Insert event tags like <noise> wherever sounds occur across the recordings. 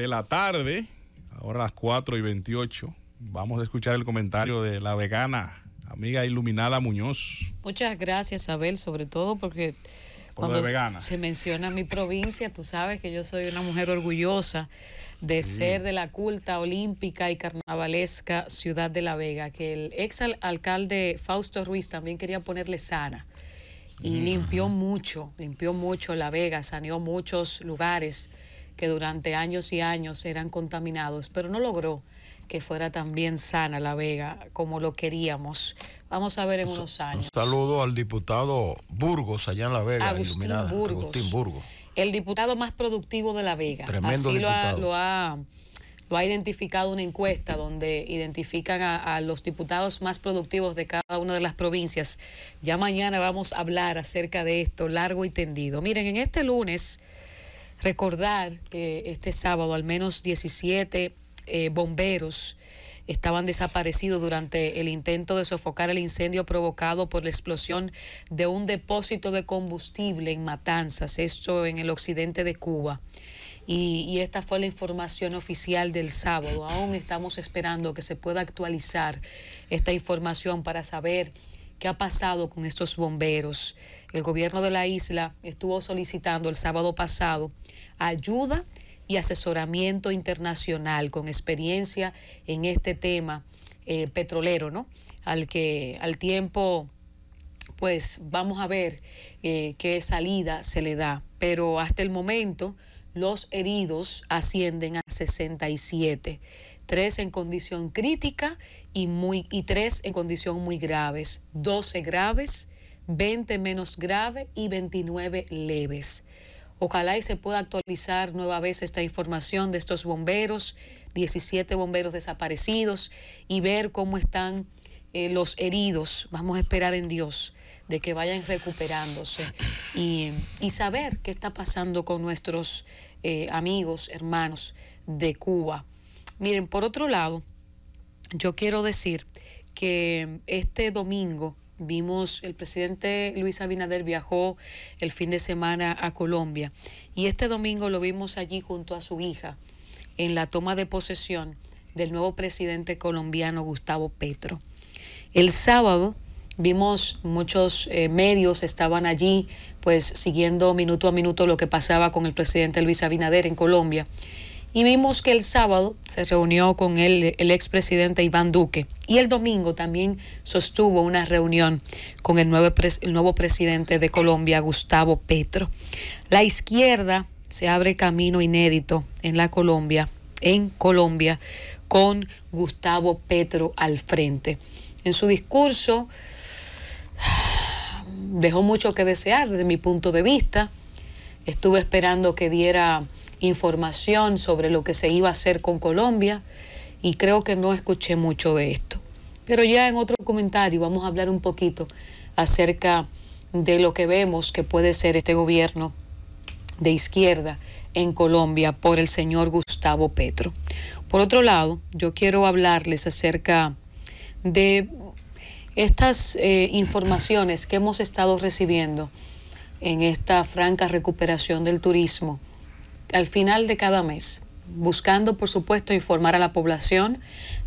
de la tarde, ahora a las 4 y 28, vamos a escuchar el comentario de la vegana, amiga iluminada Muñoz. Muchas gracias, Abel, sobre todo porque cuando se menciona mi provincia, tú sabes que yo soy una mujer orgullosa de ser de la culta olímpica y carnavalesca ciudad de La Vega, que el ex alcalde Fausto Ruiz también quería ponerle sana y mm. limpió mucho, limpió mucho La Vega, saneó muchos lugares que durante años y años eran contaminados, pero no logró que fuera tan bien sana La Vega como lo queríamos. Vamos a ver en unos años. Un saludo al diputado Burgos allá en La Vega, Agustín Burgos. Burgos. El diputado más productivo de La Vega. Tremendo diputado. Lo ha, lo ha identificado una encuesta donde identifican a, los diputados más productivos de cada una de las provincias. Ya mañana vamos a hablar acerca de esto largo y tendido. Miren, en este lunes Recordar que este sábado al menos 17 eh, bomberos estaban desaparecidos durante el intento de sofocar el incendio provocado por la explosión de un depósito de combustible en Matanzas, esto en el occidente de Cuba. y, esta fue la información oficial del sábado. Aún estamos esperando que se pueda actualizar esta información para saber qué ha pasado con estos bomberos. El gobierno de la isla estuvo solicitando el sábado pasado ayuda y asesoramiento internacional con experiencia en este tema eh, petrolero, ¿no? Al que al tiempo, pues vamos a ver eh, qué salida se le da. Pero hasta el momento los heridos ascienden a 67. Tres en condición crítica y, muy, y en condición muy graves, 12 graves, 20 menos graves y 29 leves. Ojalá y se pueda actualizar nueva vez esta información de estos bomberos, 17 bomberos desaparecidos y ver cómo están eh, los heridos. Vamos a esperar en Dios de que vayan recuperándose y, saber qué está pasando con nuestros eh, amigos, hermanos de Cuba. Miren, por otro lado, yo quiero decir que este domingo vimos el presidente Luis Abinader viajó el fin de semana a Colombia y este domingo lo vimos allí junto a su hija en la toma de posesión del nuevo presidente colombiano Gustavo Petro. El sábado vimos muchos eh, medios estaban allí pues siguiendo minuto a minuto lo que pasaba con el presidente Luis Abinader en Colombia y vimos que el sábado se reunió con él el expresidente Iván Duque y el domingo también sostuvo una reunión con el nuevo, el nuevo presidente de Colombia, Gustavo Petro. La izquierda se abre camino inédito en la Colombia, en Colombia, con Gustavo Petro al frente. En su discurso <sighs> dejó mucho que desear desde mi punto de vista. Estuve esperando que diera información sobre lo que se iba a hacer con Colombia y creo que no escuché mucho de esto. Pero ya en otro comentario vamos a hablar un poquito acerca de lo que vemos que puede ser este gobierno de izquierda en Colombia por el señor Gustavo Petro. Por otro lado, yo quiero hablarles acerca de estas eh, informaciones que hemos estado recibiendo en esta franca recuperación del turismo al final de cada mes, buscando, por supuesto, informar a la población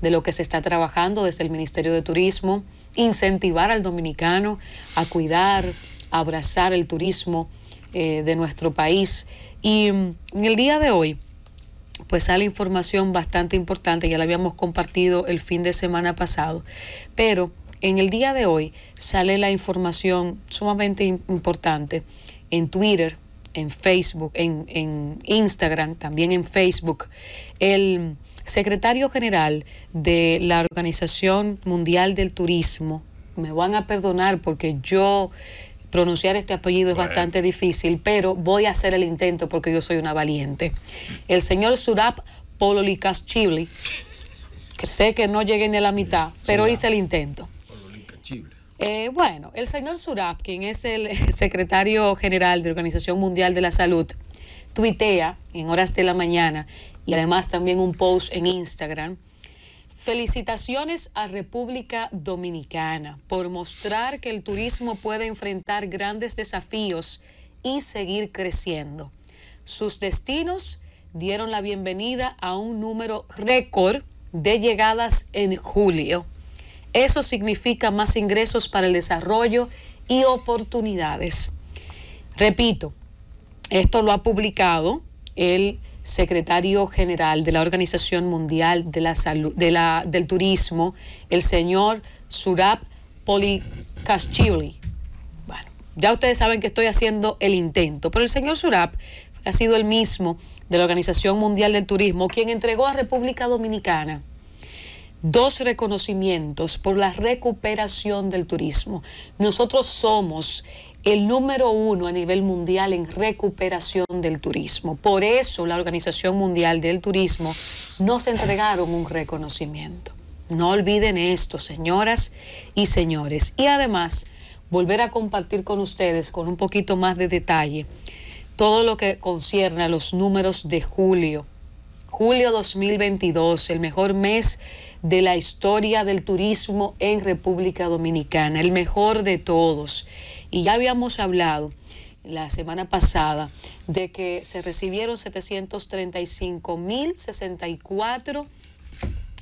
de lo que se está trabajando desde el Ministerio de Turismo, incentivar al dominicano a cuidar, a abrazar el turismo eh, de nuestro país. Y mm, en el día de hoy, pues sale información bastante importante, ya la habíamos compartido el fin de semana pasado, pero en el día de hoy sale la información sumamente importante en Twitter en Facebook, en, Instagram, también en Facebook, el secretario general de la Organización Mundial del Turismo, me van a perdonar porque yo pronunciar este apellido es bastante difícil, pero voy a hacer el intento porque yo soy una valiente. El señor Surab Chibli, que sé que no llegué ni a la mitad, pero hice el intento. Eh, bueno, el señor Surap, quien es el <laughs> secretario general de Organización Mundial de la Salud, tuitea en horas de la mañana y además también un post en Instagram. Felicitaciones a República Dominicana por mostrar que el turismo puede enfrentar grandes desafíos y seguir creciendo. Sus destinos dieron la bienvenida a un número récord de llegadas en julio. Eso significa más ingresos para el desarrollo y oportunidades. Repito, esto lo ha publicado el secretario general de la Organización Mundial del Turismo, el señor Surab Polikashvili. Bueno, ya ustedes saben que estoy haciendo el intento, pero el señor Surab ha sido el mismo de la Organización Mundial del Turismo quien entregó a República Dominicana dos reconocimientos por la recuperación del turismo. Nosotros somos el número uno a nivel mundial en recuperación del turismo. Por eso la Organización Mundial del Turismo nos entregaron un reconocimiento. No olviden esto, señoras y señores. Y además, volver a compartir con ustedes con un poquito más de detalle todo lo que concierne a los números de julio julio 2022, el mejor mes de la historia del turismo en República Dominicana, el mejor de todos. Y ya habíamos hablado la semana pasada de que se recibieron 735.064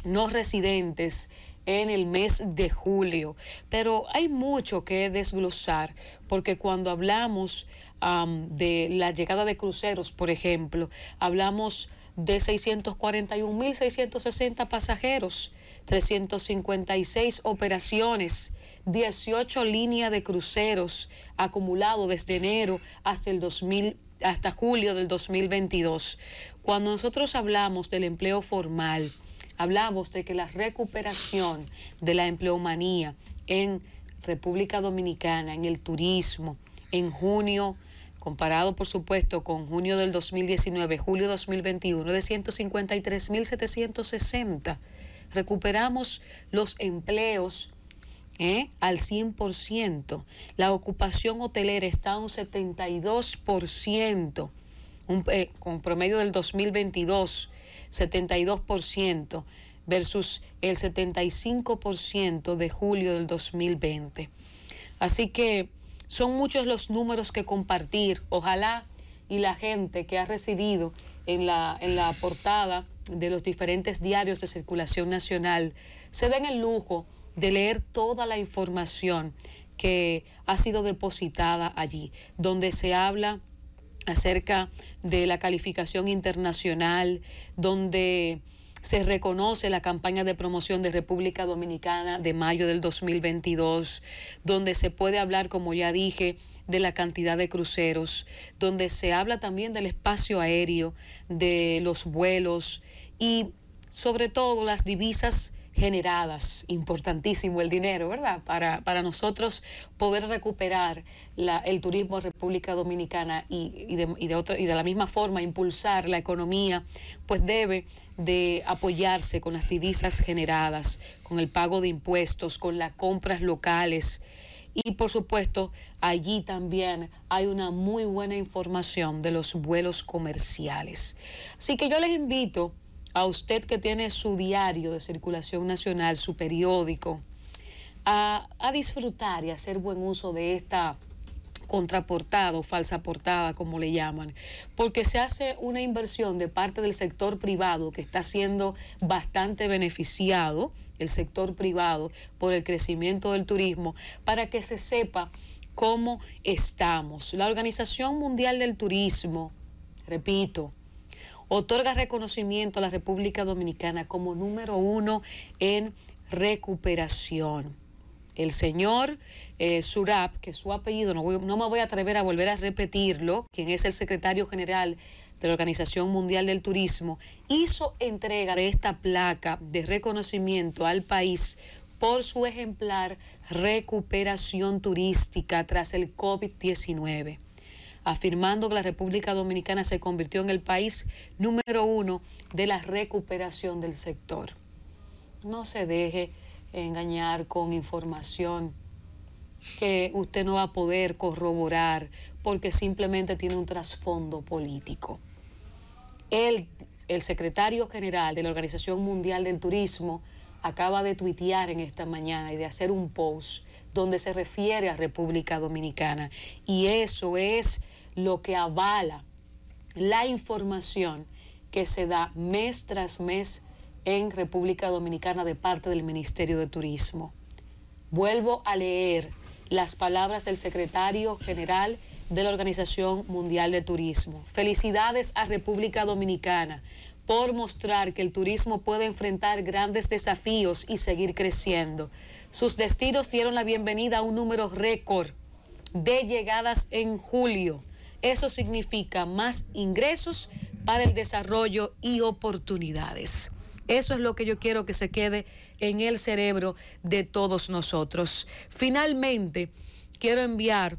no residentes en el mes de julio. Pero hay mucho que desglosar porque cuando hablamos de la llegada de cruceros, por ejemplo, hablamos de 641.660 pasajeros, 356 operaciones, 18 líneas de cruceros acumulado desde enero hasta el 2000, hasta julio del 2022. Cuando nosotros hablamos del empleo formal, hablamos de que la recuperación de la empleomanía en República Dominicana, en el turismo, en junio, comparado por supuesto con junio del 2019, julio 2021, de 153.760. Recuperamos los empleos ¿eh? al 100%. La ocupación hotelera está a un 72%, eh, con promedio del 2022. 72% versus el 75% de julio del 2020. Así que son muchos los números que compartir. Ojalá y la gente que ha recibido en la, portada de los diferentes diarios de circulación nacional se den el lujo de leer toda la información que ha sido depositada allí, donde se habla acerca de la calificación internacional, donde se reconoce la campaña de promoción de República Dominicana de mayo del 2022, donde se puede hablar, como ya dije, de la cantidad de cruceros, donde se habla también del espacio aéreo, de los vuelos y sobre todo las divisas generadas, importantísimo el dinero, ¿verdad? Para, nosotros poder recuperar el turismo en República Dominicana y, de, y, de otra, y de la misma forma impulsar la economía, pues debe de apoyarse con las divisas generadas, con el pago de impuestos, con las compras locales. Y por supuesto, allí también hay una muy buena información de los vuelos comerciales. Así que yo les invito a usted que tiene su diario de circulación nacional, su periódico, a, disfrutar y hacer buen uso de esta contraportada o falsa portada, como le llaman, porque se hace una inversión de parte del sector privado que está siendo bastante beneficiado, el sector privado, por el crecimiento del turismo, para que se sepa cómo estamos. La Organización Mundial del Turismo, repito, otorga reconocimiento a la República Dominicana como número uno en recuperación. El señor eh, Surap, que su apellido, no, no me voy a atrever a volver a repetirlo, quien es el secretario general de la Organización Mundial del Turismo, hizo entrega de esta placa de reconocimiento al país por su ejemplar recuperación turística tras el COVID-19 afirmando que la República Dominicana se convirtió en el país número uno de la recuperación del sector. No se deje engañar con información que usted no va a poder corroborar porque simplemente tiene un trasfondo político. El, secretario general de la Organización Mundial del Turismo acaba de tuitear en esta mañana y de hacer un post donde se refiere a República Dominicana. Y eso es lo que avala la información que se da mes tras mes en República Dominicana de parte del Ministerio de Turismo. Vuelvo a leer las palabras del secretario general de la Organización Mundial de Turismo. Felicidades a República Dominicana por mostrar que el turismo puede enfrentar grandes desafíos y seguir creciendo. Sus destinos dieron la bienvenida a un número récord de llegadas en julio eso significa más ingresos para el desarrollo y oportunidades. Eso es lo que yo quiero que se quede en el cerebro de todos nosotros. Finalmente, quiero enviar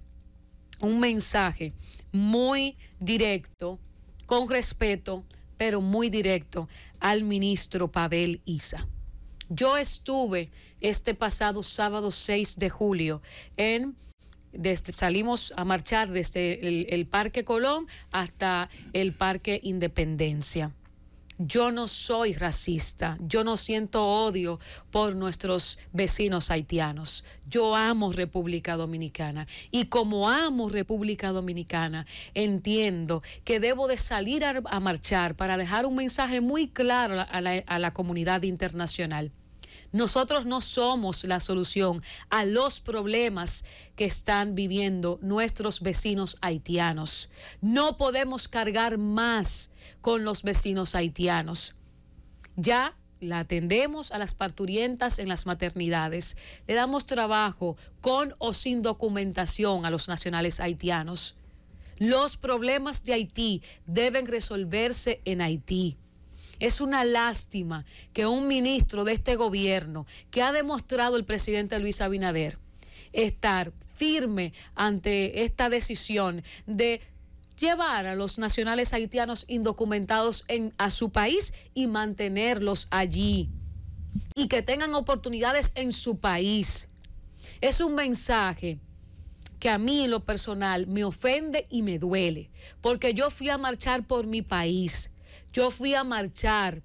un mensaje muy directo, con respeto, pero muy directo al ministro Pavel Isa. Yo estuve este pasado sábado 6 de julio en este, salimos a marchar desde el, Parque Colón hasta el Parque Independencia yo no soy racista, yo no siento odio por nuestros vecinos haitianos. Yo amo República Dominicana y como amo República Dominicana, entiendo que debo de salir a, marchar para dejar un mensaje muy claro a la comunidad internacional. Nosotros no somos la solución a los problemas que están viviendo nuestros vecinos haitianos. No podemos cargar más con los vecinos haitianos. Ya la atendemos a las parturientas en las maternidades. Le damos trabajo con o sin documentación a los nacionales haitianos. Los problemas de Haití deben resolverse en Haití. Es una lástima que un ministro de este gobierno, que ha demostrado el presidente Luis Abinader, estar firme ante esta decisión de llevar a los nacionales haitianos indocumentados a su país y mantenerlos allí y que tengan oportunidades en su país. Es un mensaje que a mí lo personal me ofende y me duele, porque yo fui a marchar por mi país, yo fui a marchar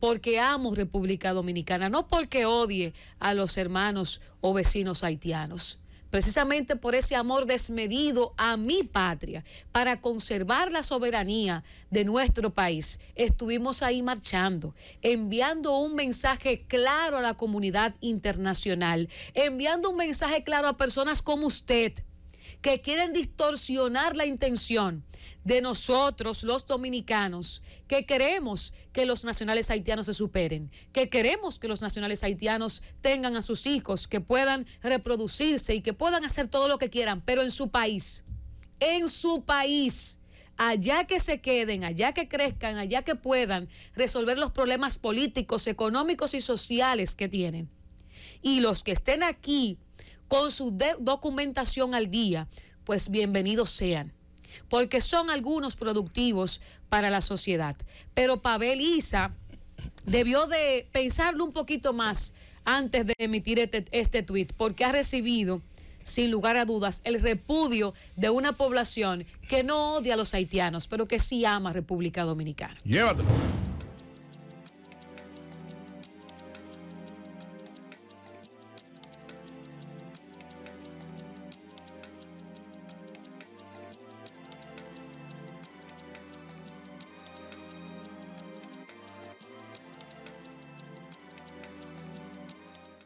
porque amo República Dominicana, no porque odie a los hermanos o vecinos haitianos. Precisamente por ese amor desmedido a mi patria, para conservar la soberanía de nuestro país, estuvimos ahí marchando, enviando un mensaje claro a la comunidad internacional, enviando un mensaje claro a personas como usted, que quieren distorsionar la intención de nosotros los dominicanos, que queremos que los nacionales haitianos se superen, que queremos que los nacionales haitianos tengan a sus hijos, que puedan reproducirse y que puedan hacer todo lo que quieran, pero en su país, en su país allá que se queden, allá que crezcan, allá que puedan resolver los problemas políticos, económicos y sociales que tienen. Y los que estén aquí con su documentación al día, pues bienvenidos sean, porque son algunos productivos para la sociedad. Pero Pavel Isa debió de pensarlo un poquito más antes de emitir este, este tuit, porque ha recibido, sin lugar a dudas, el repudio de una población que no odia a los haitianos, pero que sí ama a República Dominicana. Llévatelo.